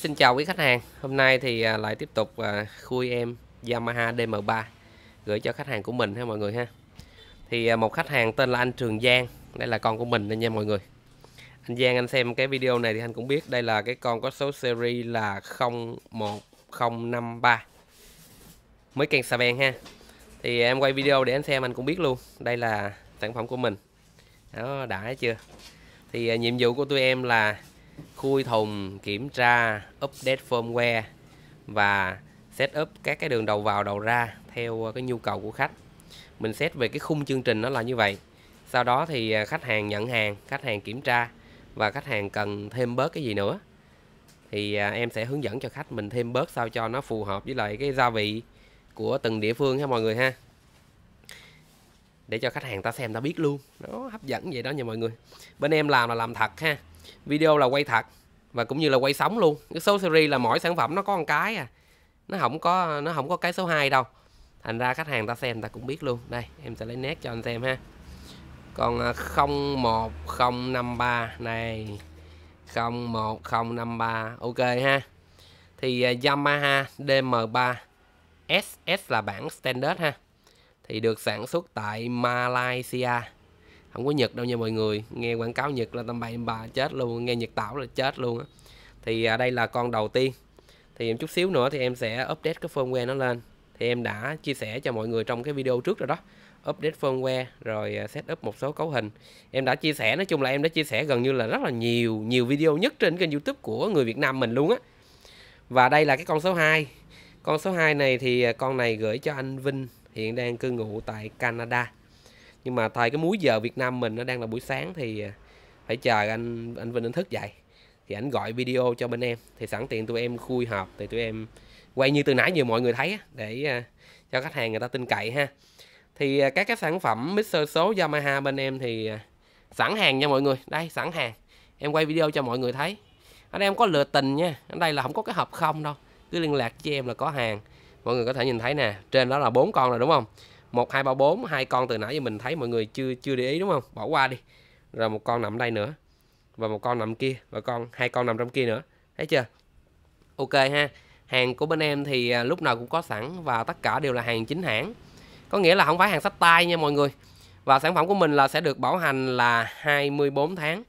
Xin chào quý khách hàng Hôm nay thì à, lại tiếp tục à, khui em Yamaha DM3 Gửi cho khách hàng của mình ha mọi người ha Thì à, một khách hàng tên là anh Trường Giang Đây là con của mình đây nha mọi người Anh Giang anh xem cái video này thì anh cũng biết Đây là cái con có số series là 01053 Mới càng xà bèn ha Thì em quay video để anh xem anh cũng biết luôn Đây là sản phẩm của mình Đó đã chưa Thì nhiệm vụ của tụi em là khui thùng kiểm tra update firmware và setup các cái đường đầu vào đầu ra theo ờ, cái nhu cầu của khách mình xét về cái khung chương trình nó là như vậy sau đó thì ờ, khách hàng nhận hàng khách hàng kiểm tra và khách hàng cần thêm bớt cái gì nữa thì ờ, em sẽ hướng dẫn cho khách mình thêm bớt sao cho nó phù hợp với lại cái gia vị của từng địa phương ha mọi người ha để cho khách hàng ta xem ta biết luôn nó hấp dẫn vậy đó nha mọi người bên em làm là làm thật ha video là quay thật và cũng như là quay sống luôn cái số series là mỗi sản phẩm nó có một cái à nó không có nó không có cái số 2 đâu thành ra khách hàng ta xem ta cũng biết luôn đây em sẽ lấy nét cho anh xem ha còn 01053 à, này 01053 ok ha thì à, Yamaha DM3 SS là bản standard ha thì được sản xuất tại Malaysia không có nhật đâu nha mọi người nghe quảng cáo nhật là tầm bậy bà chết luôn nghe nhật tảo là chết luôn á thì à, đây là con đầu tiên thì em chút xíu nữa thì em sẽ update cái firmware nó lên thì em đã chia sẻ cho mọi người trong cái video trước rồi đó update firmware rồi à, setup một số cấu hình em đã chia sẻ nói chung là em đã chia sẻ gần như là rất là nhiều nhiều video nhất trên kênh youtube của người Việt Nam mình luôn á và đây là cái con số 2 con số 2 này thì à, con này gửi cho anh Vinh hiện đang cư ngụ tại Canada nhưng mà tại cái múi giờ Việt Nam mình nó đang là buổi sáng thì à, phải chờ anh anh Vinh anh thức dậy thì anh gọi video cho bên em thì sẵn tiện tụi em khui họp thì tụi em quay như từ nãy giờ mọi người thấy để à, cho khách hàng người ta tin cậy ha thì à, các cái sản phẩm mixer số Yamaha bên em thì sẵn hàng nha mọi người đây sẵn hàng em quay video cho mọi người thấy ở đây em có lựa tình nha ở đây là không có cái hộp không đâu cứ liên lạc với em là có hàng mọi người có thể nhìn thấy nè trên đó là bốn con rồi đúng không một hai ba bốn hai con từ nãy giờ mình thấy mọi người chưa chưa để ý đúng không bỏ qua đi rồi một con nằm đây nữa và một con nằm kia và con hai con nằm trong kia nữa thấy chưa ok ha hàng của bên em thì à, lúc nào cũng có sẵn và tất cả đều là hàng chính hãng có nghĩa là không phải hàng sách tay nha mọi người và sản phẩm của mình là sẽ được bảo hành là 24 tháng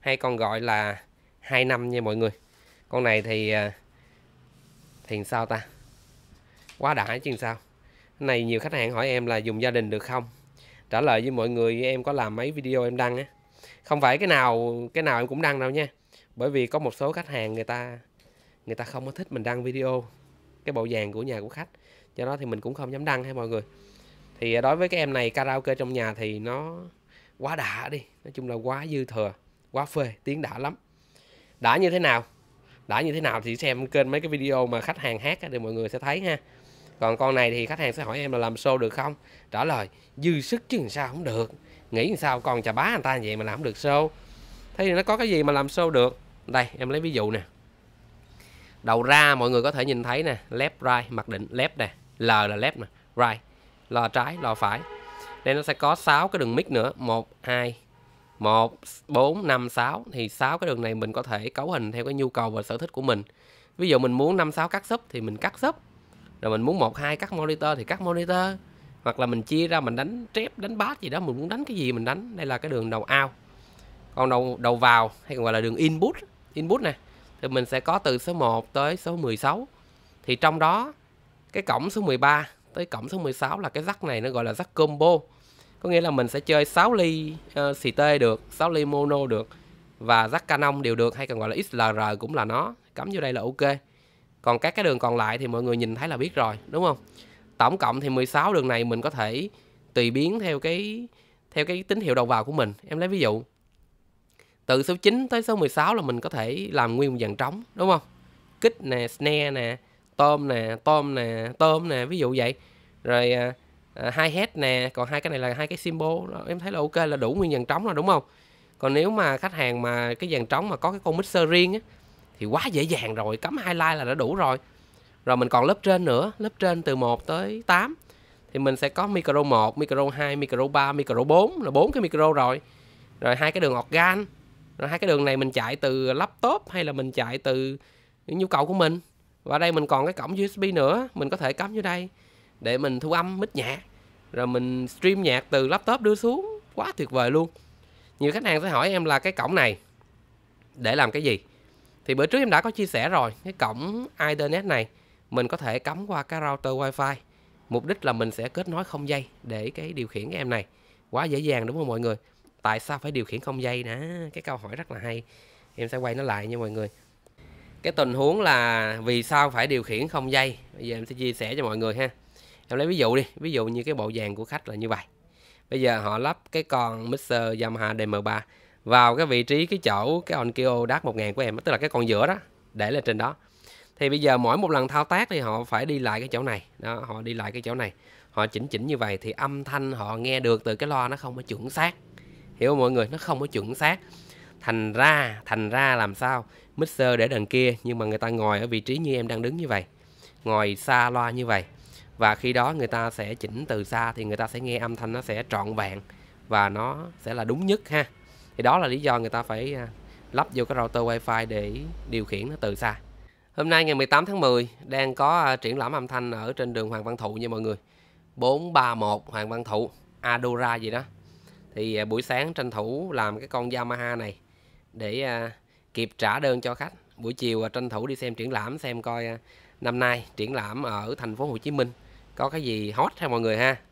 hay còn gọi là 2 năm nha mọi người con này thì à, thì sao ta quá đã chứ sao này nhiều khách hàng hỏi em là dùng gia đình được không trả lời với mọi người em có làm mấy video em đăng á không phải cái nào cái nào em cũng đăng đâu nha bởi vì có một số khách hàng người ta người ta không có thích mình đăng video cái bộ vàng của nhà của khách do đó thì mình cũng không dám đăng hay mọi người thì à, đối với cái em này karaoke trong nhà thì nó quá đã đi nói chung là quá dư thừa quá phê tiếng đã lắm đã như thế nào đã như thế nào thì xem kênh mấy cái video mà khách hàng hát để mọi người sẽ thấy ha còn con này thì khách hàng sẽ hỏi em là làm show được không trả lời dư sức chứ sao không được nghĩ sao còn chà bá anh ta vậy mà làm không được show thế thì nó có cái gì mà làm show được đây em lấy ví dụ nè đầu ra mọi người có thể nhìn thấy nè left right mặc định left nè l là left nè right lò trái lò phải đây nó sẽ có 6 cái đường mic nữa 1 2 1 4 5 6 thì 6 cái đường này mình có thể cấu hình theo cái nhu cầu và sở thích của mình ví dụ mình muốn 5 6 cắt sấp thì mình cắt sấp rồi mình muốn một hai cắt monitor thì cắt monitor hoặc là mình chia ra mình đánh trép đánh bát gì đó mình muốn đánh cái gì mình đánh đây là cái đường đầu out còn đầu đầu vào hay còn gọi là đường input input nè thì mình sẽ có từ số 1 tới số 16 thì trong đó cái cổng số 13 tới cổng số 16 là cái rắc này nó gọi là rắc combo có nghĩa là mình sẽ chơi 6 ly uh, tê được 6 ly mono được và rắc canon đều được hay còn gọi là XLR cũng là nó cắm vô đây là ok còn các cái đường còn lại thì mọi người nhìn thấy là biết rồi đúng không tổng cộng thì 16 đường này mình có thể tùy biến theo cái theo cái tín hiệu đầu vào của mình em lấy ví dụ từ số 9 tới số 16 là mình có thể làm nguyên một dàn trống đúng không kích nè snare nè tôm nè tôm nè tôm nè ví dụ vậy rồi uh, à, à, hai head nè còn hai cái này là hai cái symbol đó, em thấy là ok là đủ nguyên dàn trống rồi đúng không còn nếu mà khách hàng mà cái dàn trống mà có cái con mixer riêng á thì quá dễ dàng rồi cắm hai like là đã đủ rồi rồi mình còn lớp trên nữa lớp trên từ 1 tới 8 thì mình sẽ có micro 1, micro 2, micro 3, micro 4 là bốn cái micro rồi rồi hai cái đường organ rồi hai cái đường này mình chạy từ laptop hay là mình chạy từ những nhu cầu của mình và đây mình còn cái cổng USB nữa mình có thể cắm vô đây để mình thu âm mít nhạc rồi mình stream nhạc từ laptop đưa xuống quá tuyệt vời luôn nhiều khách hàng sẽ hỏi em là cái cổng này để làm cái gì thì bữa trước em đã có chia sẻ rồi cái cổng Ethernet này mình có thể cắm qua cái router wifi mục đích là mình sẽ kết nối không dây để cái điều khiển cái em này quá dễ dàng đúng không mọi người tại sao phải điều khiển không dây nè cái câu hỏi rất là hay em sẽ quay nó lại nha mọi người cái tình huống là vì sao phải điều khiển không dây bây giờ em sẽ chia sẻ cho mọi người ha em lấy ví dụ đi ví dụ như cái bộ vàng của khách là như vậy bây giờ họ lắp cái con mixer Yamaha DM3 vào cái vị trí cái chỗ cái onkyo kio đát 1000 của em tức là cái con giữa đó để lên trên đó thì bây giờ mỗi một lần thao tác thì họ phải đi lại cái chỗ này đó họ đi lại cái chỗ này họ chỉnh chỉnh như vậy thì âm thanh họ nghe được từ cái loa nó không có chuẩn xác hiểu không mọi người nó không có chuẩn xác thành ra thành ra làm sao mixer để đằng kia nhưng mà người ta ngồi ở vị trí như em đang đứng như vậy ngồi xa loa như vậy và khi đó người ta sẽ chỉnh từ xa thì người ta sẽ nghe âm thanh nó sẽ trọn vẹn và nó sẽ là đúng nhất ha thì đó là lý do người ta phải à, lắp vô cái router wifi để điều khiển nó từ xa hôm nay ngày 18 tháng 10 đang có à, triển lãm âm thanh ở trên đường Hoàng Văn Thụ nha mọi người 431 Hoàng Văn Thụ Adora gì đó thì à, buổi sáng tranh thủ làm cái con Yamaha này để kịp trả đơn cho khách buổi chiều tranh thủ đi xem triển lãm xem coi năm nay triển lãm ở thành phố Hồ Chí Minh có cái gì hot ha mọi người ha